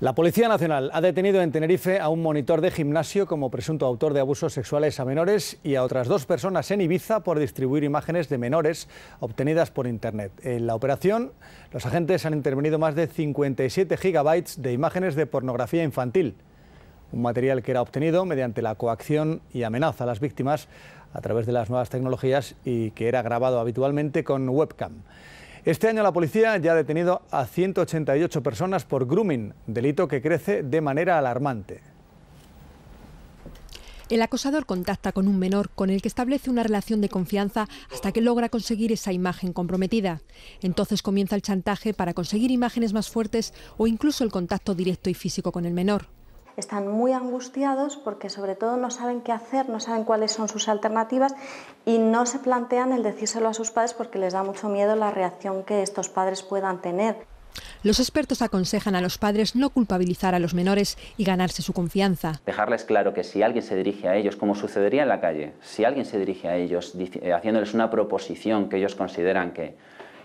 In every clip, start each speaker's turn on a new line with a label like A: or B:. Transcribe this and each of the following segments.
A: La Policía Nacional ha detenido en Tenerife a un monitor de gimnasio como presunto autor de abusos sexuales a menores y a otras dos personas en Ibiza por distribuir imágenes de menores obtenidas por Internet. En la operación, los agentes han intervenido más de 57 gigabytes de imágenes de pornografía infantil, un material que era obtenido mediante la coacción y amenaza a las víctimas a través de las nuevas tecnologías y que era grabado habitualmente con webcam. Este año la policía ya ha detenido a 188 personas por grooming, delito que crece de manera alarmante.
B: El acosador contacta con un menor con el que establece una relación de confianza hasta que logra conseguir esa imagen comprometida. Entonces comienza el chantaje para conseguir imágenes más fuertes o incluso el contacto directo y físico con el menor
C: están muy angustiados porque sobre todo no saben qué hacer, no saben cuáles son sus alternativas y no se plantean el decírselo a sus padres porque les da mucho miedo la reacción que estos padres puedan tener.
B: Los expertos aconsejan a los padres no culpabilizar a los menores y ganarse su confianza.
D: Dejarles claro que si alguien se dirige a ellos, como sucedería en la calle, si alguien se dirige a ellos eh, haciéndoles una proposición que ellos consideran que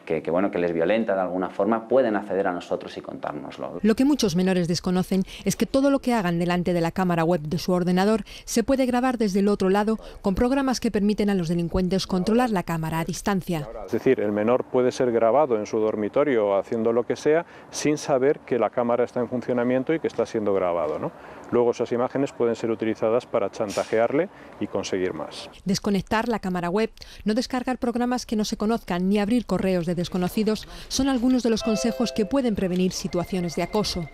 D: que, bueno, que les violenta de alguna forma, pueden acceder a nosotros y contárnoslo.
B: Lo que muchos menores desconocen es que todo lo que hagan delante de la cámara web de su ordenador se puede grabar desde el otro lado con programas que permiten a los delincuentes controlar la cámara a distancia.
A: Es decir, el menor puede ser grabado en su dormitorio haciendo lo que sea sin saber que la cámara está en funcionamiento y que está siendo grabado. ¿no? Luego esas imágenes pueden ser utilizadas para chantajearle y conseguir más.
B: Desconectar la cámara web, no descargar programas que no se conozcan ni abrir correos de desconocidos son algunos de los consejos que pueden prevenir situaciones de acoso.